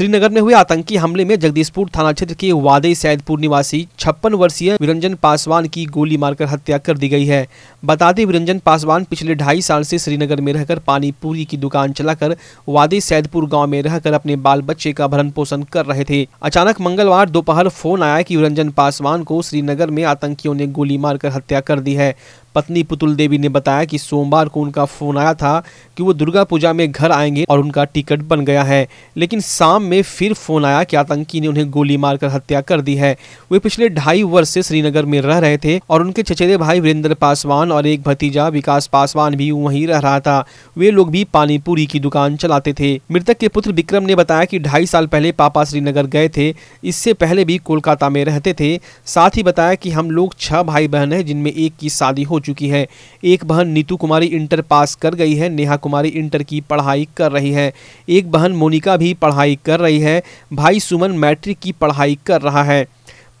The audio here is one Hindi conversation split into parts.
श्रीनगर में हुए आतंकी हमले में जगदीशपुर थाना क्षेत्र के वादे सैदपुर निवासी छप्पन वर्षीय विरंजन पासवान की गोली मारकर हत्या कर दी गई है बता दें विरंजन पासवान पिछले ढाई साल से श्रीनगर में रहकर पानी पूरी की दुकान चलाकर वादे सैदपुर गांव में रहकर अपने बाल बच्चे का भरण पोषण कर रहे थे अचानक मंगलवार दोपहर फोन आया की विरंजन पासवान को श्रीनगर में आतंकियों ने गोली मारकर हत्या कर दी है पत्नी पुतुल देवी ने बताया कि सोमवार को उनका फोन आया था कि वो दुर्गा पूजा में घर आएंगे और उनका टिकट बन गया है लेकिन शाम में फिर फोन आया कि आतंकी ने उन्हें गोली मारकर हत्या कर दी है वे पिछले ढाई वर्ष से श्रीनगर में रह रहे थे और उनके चचेरे भाई वीरेंद्र पासवान और एक भतीजा विकास पासवान भी वहीं रह रहा था वे लोग भी पानीपुरी की दुकान चलाते थे मृतक के पुत्र विक्रम ने बताया कि ढाई साल पहले पापा श्रीनगर गए थे इससे पहले भी कोलकाता में रहते थे साथ ही बताया कि हम लोग छह भाई बहन हैं जिनमें एक की शादी हो चुकी है एक बहन नीतू कुमारी इंटर पास कर गई है नेहा कुमारी इंटर की पढ़ाई कर रही है एक बहन मोनिका भी पढ़ाई कर रही है भाई सुमन मैट्रिक की पढ़ाई कर रहा है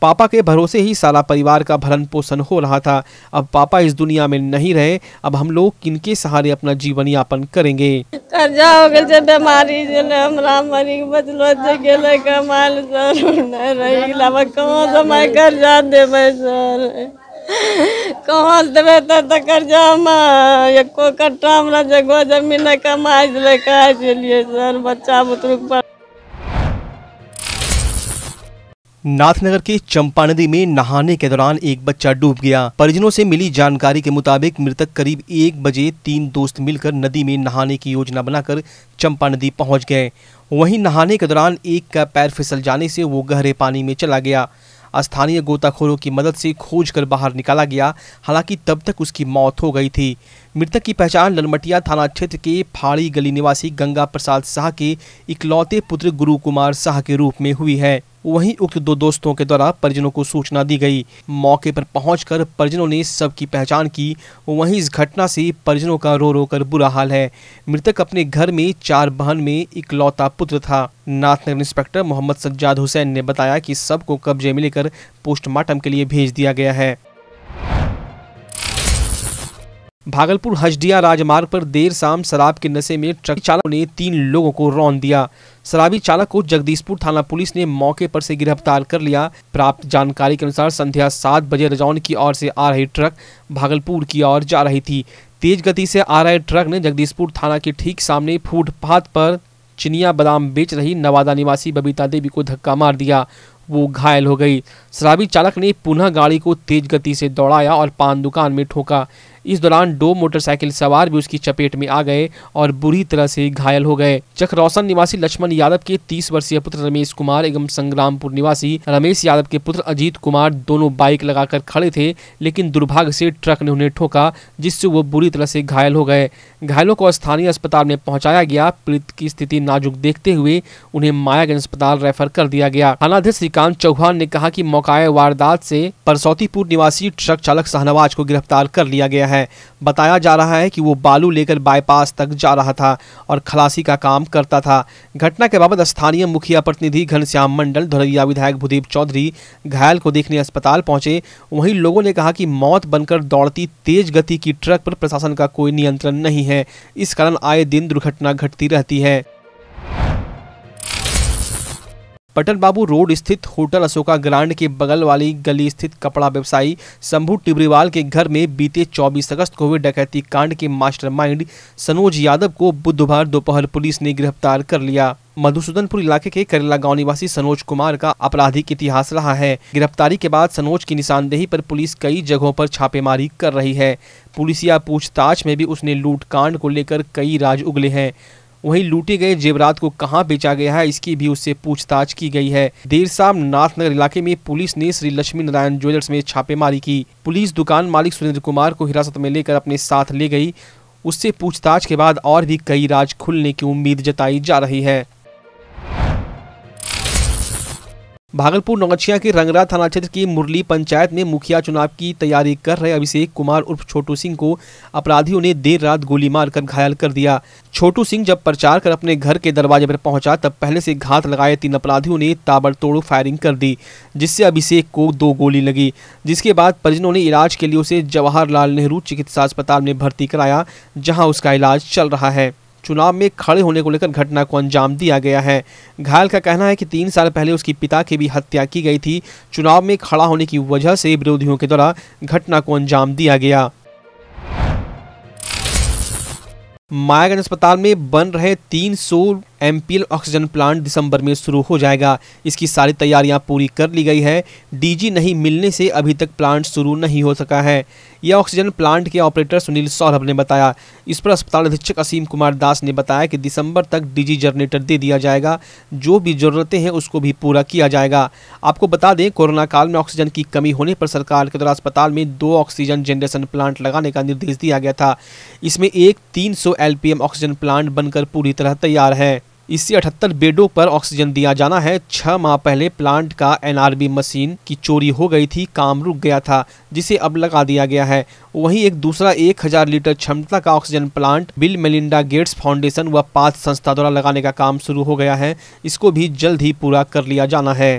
पापा के भरोसे ही साला परिवार का भरण पोषण हो रहा था अब पापा इस दुनिया में नहीं रहे अब हम लोग किनके सहारे अपना जीवन यापन करेंगे कर्जा हो गए से बीमारी कर्जा देवे सर कहाँ देवे तऽ एको जगह जमीन नहि कमाइ सर बच्चा बुतरुक पर नाथनगर के चंपा नदी में नहाने के दौरान एक बच्चा डूब गया परिजनों से मिली जानकारी के मुताबिक मृतक करीब एक बजे तीन दोस्त मिलकर नदी में नहाने की योजना बनाकर चंपा नदी पहुंच गए वहीं नहाने के दौरान एक का पैर फिसल जाने से वो गहरे पानी में चला गया स्थानीय गोताखोरों की मदद से खोज कर बाहर निकाला गया हालांकि तब तक उसकी मौत हो गई थी मृतक की पहचान ललमटिया थाना क्षेत्र के फाड़ी गली निवासी गंगा प्रसाद शाह के इकलौते पुत्र गुरु कुमार शाह के रूप में हुई है वहीं उक्त दो दोस्तों के द्वारा परिजनों को सूचना दी गई मौके पर पहुंचकर परिजनों ने सबकी पहचान की वहीं इस घटना से परिजनों का रो रो कर बुरा हाल है मृतक अपने घर में चार बहन में इकलौता पुत्र था नाथनगर इंस्पेक्टर मोहम्मद सज्जाद हुसैन ने बताया कि सबको कब्जे में लेकर पोस्टमार्टम के लिए भेज दिया गया है भागलपुर हजडिया राजमार्ग पर देर शाम शराब के नशे में ट्रक चालक ने तीन लोगों को रौन दिया शराबी चालक को जगदीशपुर थाना पुलिस ने मौके पर से गिरफ्तार कर लिया प्राप्त जानकारी के अनुसार संध्या सात बजे रजौन की ओर से आ रही ट्रक भागलपुर की ओर जा रही थी तेज गति से आ रहे ट्रक ने जगदीशपुर थाना के ठीक सामने फुटपाथ पर चिनिया बादाम बेच रही नवादा निवासी बबीता देवी को धक्का मार दिया वो घायल हो गई शराबी चालक ने पुनः गाड़ी को तेज गति से दौड़ाया और पान दुकान में ठोका इस दौरान दो मोटरसाइकिल सवार भी उसकी चपेट में आ गए और बुरी तरह से घायल हो गए चक्रौसन निवासी लक्ष्मण यादव के तीस वर्षीय पुत्र रमेश कुमार एवं संग्रामपुर निवासी रमेश यादव के पुत्र अजीत कुमार दोनों बाइक लगाकर खड़े थे लेकिन दुर्भाग्य से ट्रक ने उन्हें ठोका जिससे वो बुरी तरह से घायल हो गए घायलों को स्थानीय अस्पताल में पहुंचाया गया पीड़ित की स्थिति नाजुक देखते हुए उन्हें मायागंज अस्पताल रेफर कर दिया गया थानाध्यक्ष श्रीकांत चौहान ने कहा की मौका वारदात से परसौतीपुर निवासी ट्रक चालक शाहनवाज को गिरफ्तार कर लिया गया है बताया जा रहा है कि वो बालू लेकर बाईपास तक जा रहा था और खलासी का काम करता था घटना के बाबत स्थानीय मुखिया प्रतिनिधि घनश्याम मंडल धोरैया विधायक भूदीप चौधरी घायल को देखने अस्पताल पहुंचे वहीं लोगों ने कहा कि मौत बनकर दौड़ती तेज गति की ट्रक पर प्रशासन का कोई नियंत्रण नहीं है इस कारण आए दिन दुर्घटना घटती रहती है पटन बाबू रोड स्थित होटल अशोका ग्रांड के बगल वाली गली स्थित कपड़ा व्यवसायी शंभू टिबरीवाल के घर में बीते 24 अगस्त को हुए डकैती कांड के मास्टरमाइंड सनोज यादव को बुधवार दोपहर पुलिस ने गिरफ्तार कर लिया मधुसूदनपुर इलाके के करेला गांव निवासी सनोज कुमार का आपराधिक इतिहास रहा है गिरफ्तारी के बाद सनोज की निशानदेही पर पुलिस कई जगहों पर छापेमारी कर रही है पुलिसिया पूछताछ में भी उसने लूटकांड को लेकर कई राज उगले हैं वहीं लूटे गए जेवरात को कहां बेचा गया है इसकी भी उससे पूछताछ की गई है देर शाम नाथनगर इलाके में पुलिस ने श्री लक्ष्मी नारायण ज्वेलर्स में छापेमारी की पुलिस दुकान मालिक सुरेंद्र कुमार को हिरासत में लेकर अपने साथ ले गई उससे पूछताछ के बाद और भी कई राज खुलने की उम्मीद जताई जा रही है भागलपुर नौगछिया के रंगरा थाना क्षेत्र की मुरली पंचायत में मुखिया चुनाव की तैयारी कर रहे अभिषेक कुमार उर्फ छोटू सिंह को अपराधियों ने देर रात गोली मारकर घायल कर दिया छोटू सिंह जब प्रचार कर अपने घर के दरवाजे पर पहुंचा तब पहले से घात लगाए तीन अपराधियों ने ताबड़तोड़ फायरिंग कर दी जिससे अभिषेक को दो गोली लगी जिसके बाद परिजनों ने इलाज के लिए उसे जवाहरलाल नेहरू चिकित्सा अस्पताल में भर्ती कराया जहाँ उसका इलाज चल रहा है चुनाव में खड़े होने को लेकर घटना को अंजाम दिया गया है घायल का कहना है कि तीन साल पहले उसकी पिता की भी हत्या की गई थी चुनाव में खड़ा होने की वजह से विरोधियों के द्वारा घटना को अंजाम दिया गया मायागंज अस्पताल में बन रहे तीन एम ऑक्सीजन प्लांट दिसंबर में शुरू हो जाएगा इसकी सारी तैयारियां पूरी कर ली गई है डीजी नहीं मिलने से अभी तक प्लांट शुरू नहीं हो सका है यह ऑक्सीजन प्लांट के ऑपरेटर सुनील सौरभ ने बताया इस पर अस्पताल अधीक्षक असीम कुमार दास ने बताया कि दिसंबर तक डीजी जनरेटर दे दिया जाएगा जो भी ज़रूरतें हैं उसको भी पूरा किया जाएगा आपको बता दें कोरोना काल में ऑक्सीजन की कमी होने पर सरकार के द्वारा अस्पताल में दो ऑक्सीजन जनरेशन प्लांट लगाने का निर्देश दिया गया था इसमें एक तीन सौ ऑक्सीजन प्लांट बनकर पूरी तरह तैयार है इसी अठहत्तर बेडों पर ऑक्सीजन दिया जाना है छह माह पहले प्लांट का एनआरबी मशीन की चोरी हो गई थी काम रुक गया था जिसे अब लगा दिया गया है वहीं एक दूसरा एक हजार लीटर क्षमता का oxygen plant Bill Melinda Gates Foundation व पाथ संस्था द्वारा लगाने का काम शुरू हो गया है इसको भी जल्द ही पूरा कर लिया जाना है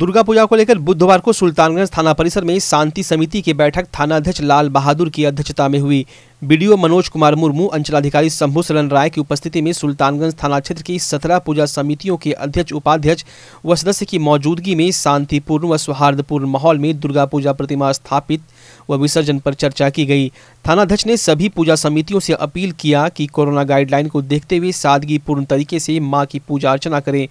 दुर्गा पूजा को लेकर बुधवार को सुल्तानगंज थाना परिसर में शांति समिति की बैठक थानाध्यक्ष लाल बहादुर की अध्यक्षता में हुई वीडियो मनोज कुमार मुर्मू अंचलाधिकारी शंभु सलन राय की उपस्थिति में सुल्तानगंज थाना क्षेत्र की सत्रह पूजा समितियों के अध्यक्ष उपाध्यक्ष व सदस्य की मौजूदगी में शांतिपूर्ण व सौहार्दपूर्ण माहौल में दुर्गा पूजा प्रतिमा स्थापित व विसर्जन पर चर्चा की गई थानाध्यक्ष ने सभी पूजा समितियों से अपील किया कि कोरोना गाइडलाइन को देखते हुए सादगी पूर्ण तरीके से मां की पूजा अर्चना करें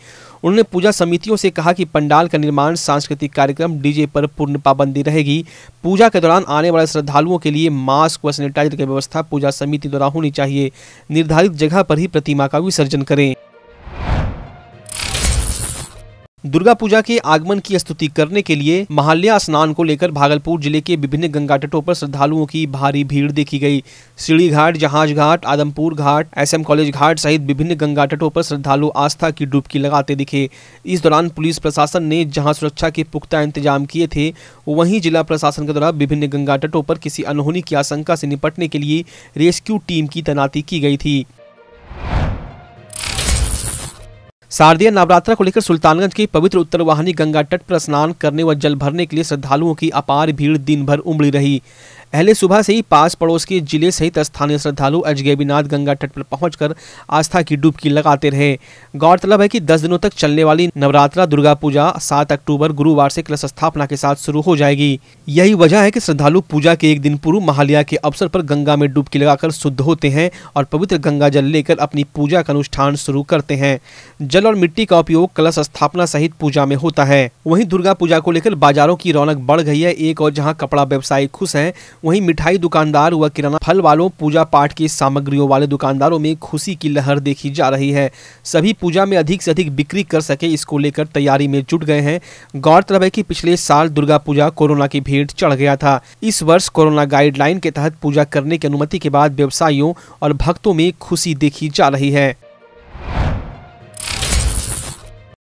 उन्होंने पूजा समितियों से कहा कि पंडाल का निर्माण सांस्कृतिक कार्यक्रम डीजे पर पूर्ण पाबंदी रहेगी पूजा के दौरान आने वाले श्रद्धालुओं के लिए मास्क व सैनिटाइजर की व्यवस्था पूजा समिति द्वारा होनी चाहिए निर्धारित जगह पर ही प्रतिमा का विसर्जन करें दुर्गा पूजा के आगमन की स्तुति करने के लिए महाल्या स्नान को लेकर भागलपुर जिले के विभिन्न गंगा तटों पर श्रद्धालुओं की भारी भीड़ देखी गई सीढ़ी घाट जहाज घाट आदमपुर घाट एसएम कॉलेज घाट सहित विभिन्न गंगा तटों पर श्रद्धालु आस्था की डुबकी लगाते दिखे इस दौरान पुलिस प्रशासन ने जहाँ सुरक्षा के पुख्ता इंतजाम किए थे वहीं जिला प्रशासन के द्वारा विभिन्न गंगा तटों पर किसी अनहोनी की आशंका से निपटने के लिए रेस्क्यू टीम की तैनाती की गई थी शारदीय नवरात्रा को लेकर सुल्तानगंज की पवित्र उत्तरवाहिनी गंगा तट पर स्नान करने व जल भरने के लिए श्रद्धालुओं की अपार भीड़ दिन भर उमड़ी रही पहले सुबह से ही पास पड़ोस के जिले सहित स्थानीय श्रद्धालु अजगैबीनाथ गंगा तट पर पहुंचकर आस्था की डुबकी लगाते रहे गौरतलब है कि 10 दिनों तक चलने वाली नवरात्रा दुर्गा पूजा 7 अक्टूबर गुरुवार से कलश स्थापना के साथ शुरू हो जाएगी यही वजह है कि श्रद्धालु पूजा के एक दिन पूर्व महालया के अवसर पर गंगा में डुबकी लगाकर शुद्ध होते हैं और पवित्र गंगा जल लेकर अपनी पूजा का अनुष्ठान शुरू करते हैं जल और मिट्टी का उपयोग कलश स्थापना सहित पूजा में होता है वहीं दुर्गा पूजा को लेकर बाजारों की रौनक बढ़ गई है एक और जहां कपड़ा व्यवसायी खुश हैं वहीं मिठाई दुकानदार व किराना फल वालों पूजा पाठ की सामग्रियों वाले दुकानदारों में खुशी की लहर देखी जा रही है सभी पूजा में अधिक से अधिक बिक्री कर सके इसको लेकर तैयारी में जुट गए हैं गौरतलब है कि पिछले साल दुर्गा पूजा कोरोना की भीड़ चढ़ गया था इस वर्ष कोरोना गाइडलाइन के तहत पूजा करने की अनुमति के बाद व्यवसायियों और भक्तों में खुशी देखी जा रही है